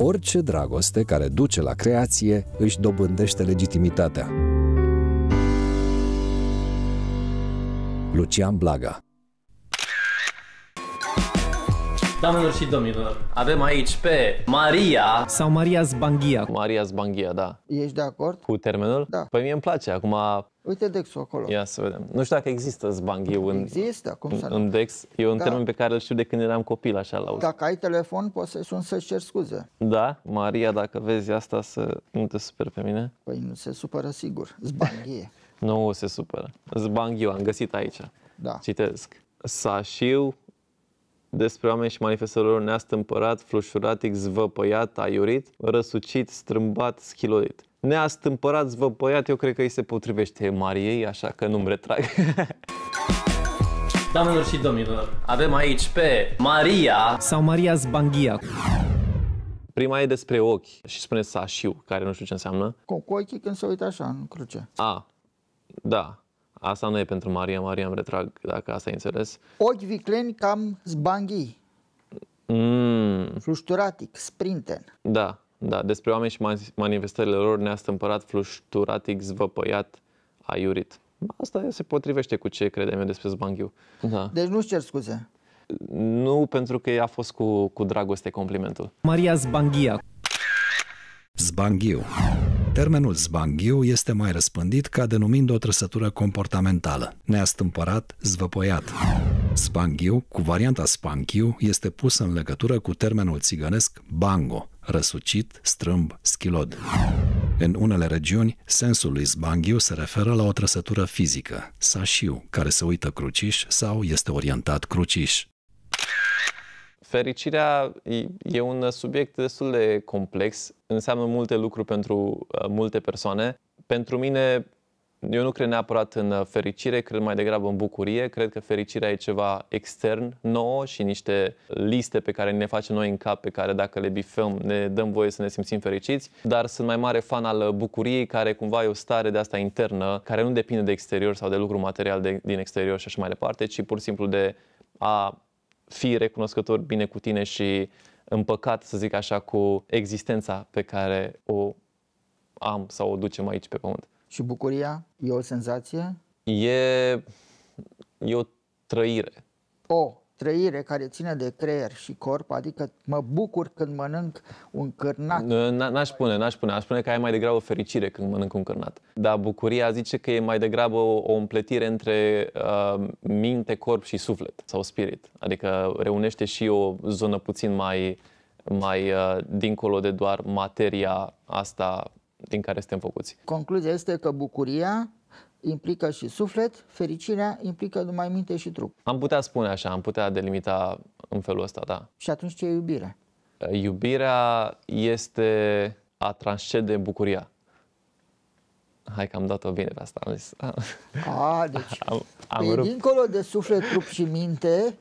Orice dragoste care duce la creație își dobândește legitimitatea. Lucian Blaga Doamnelor și domnilor, avem aici pe Maria sau Maria Zbanghia. Maria Zbanghia, da. Ești de acord? Cu termenul? Da. Păi mie îmi place. Acum Uite Dexul acolo. Ia să vedem. Nu știu dacă există zbanghiu în, există, cum să în, în Dex. E un da. termen pe care îl știu de când eram copil, așa la Dacă ai telefon, poți să sun să-ți cer scuze. Da? Maria, dacă vezi asta, să nu te super pe mine? Păi nu se supără sigur. Zbanghie. nu o se supără. Zbanghiu, am găsit aici. Da. Citesc. Sașiu, despre oameni și manifestărilor neastâmpărat, flușurat, zvăpăiat, aiurit, răsucit, strâmbat, schilorit. Neastâmpărați vă băiat, eu cred că îi se potrivește Mariei, așa că nu-mi retrag. Doamnelor și domnilor, avem aici pe Maria sau Maria Zbanghia. Prima e despre ochi și spune sașiu, care nu știu ce înseamnă. Cu, cu ochii când se uită așa în cruce. A, da. Asta nu e pentru Maria, Maria îmi retrag dacă asta ai înțeles. Ochi vicleni cam zbanghii. Mm. Flușturatic, sprinten. Da. Da, despre oameni și manifestările lor ne-a stâmpărat, flușturat, zvăpăiat, aiurit. Asta se potrivește cu ce credem eu despre Zbanghiu. Da. Deci nu-ți cer scuze. Nu, pentru că a fost cu, cu dragoste complimentul. Maria Zbanghia. Zbanghiu. Termenul zbanghiu este mai răspândit ca denumind o trăsătură comportamentală, neastâmpărat, zvăpoiat. Spanghiu, cu varianta spanghiu, este pus în legătură cu termenul țigănesc bango, răsucit, strâmb, schilod. În unele regiuni, sensul lui zbanghiu se referă la o trăsătură fizică, sașiu, care se uită cruciș sau este orientat cruciș. Fericirea e un subiect destul de complex, înseamnă multe lucruri pentru uh, multe persoane. Pentru mine, eu nu cred neapărat în uh, fericire, cred mai degrabă în bucurie. Cred că fericirea e ceva extern nou și niște liste pe care ne facem noi în cap, pe care dacă le bifăm ne dăm voie să ne simțim fericiți. Dar sunt mai mare fan al uh, bucuriei, care cumva e o stare de asta internă, care nu depinde de exterior sau de lucru material de, din exterior și așa mai departe, ci pur și simplu de a fi recunoscător bine cu tine și împăcat, să zic așa, cu existența pe care o am sau o ducem aici pe pământ. Și bucuria e o senzație? E, e o trăire. O trăire care ține de creier și corp, adică mă bucur când mănânc un cârnat. N-aș spune, n-aș spune. Aș spune că ai mai degrabă fericire când mănânc un cârnat. Dar bucuria zice că e mai degrabă o, o împletire între uh, minte, corp și suflet sau spirit. Adică reunește și o zonă puțin mai, mai uh, dincolo de doar materia asta din care suntem făcuți. Concluzia este că bucuria implică și suflet, fericirea implică numai minte și trup. Am putea spune așa, am putea delimita în felul ăsta, da. Și atunci ce e iubirea? Iubirea este a transcede bucuria hai că am dat-o bine pe asta. Am zis, a, deci am, am e păi, rupt. dincolo de suflet, trup și minte,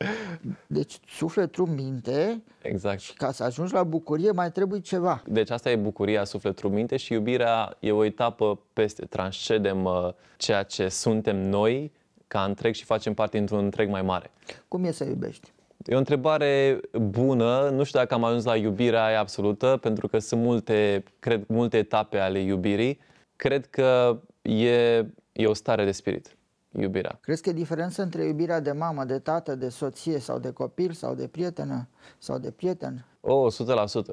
deci suflet, trup, minte. Exact. Și ca să ajungi la bucurie mai trebuie ceva. Deci asta e bucuria, suflet, trup, minte și iubirea e o etapă peste, transcedem uh, ceea ce suntem noi ca întreg și facem parte într-un întreg mai mare. Cum e să iubești? E o întrebare bună, nu știu dacă am ajuns la iubirea aia absolută, pentru că sunt multe, cred, multe etape ale iubirii cred că e, e o stare de spirit, iubirea. Crezi că e diferență între iubirea de mamă, de tată, de soție sau de copil sau de prietenă sau de prieten? O, oh,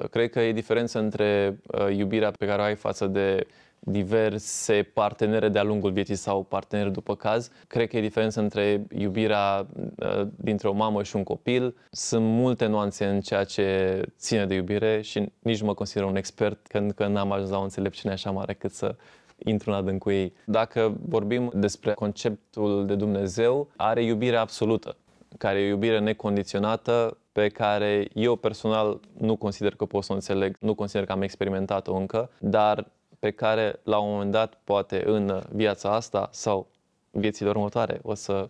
100%. Cred că e diferență între uh, iubirea pe care o ai față de diverse partenere de-a lungul vieții sau parteneri după caz. Cred că e diferența între iubirea uh, dintre o mamă și un copil. Sunt multe nuanțe în ceea ce ține de iubire și nici nu mă consider un expert, când că n-am ajuns la o înțelepciune așa mare cât să intru în adânc cu ei. Dacă vorbim despre conceptul de Dumnezeu, are iubire absolută, care e iubire necondiționată, pe care eu personal nu consider că pot să o înțeleg, nu consider că am experimentat-o încă, dar pe care la un moment dat, poate în viața asta sau viețile următoare, o să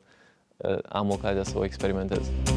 eh, am ocazia să o experimentez.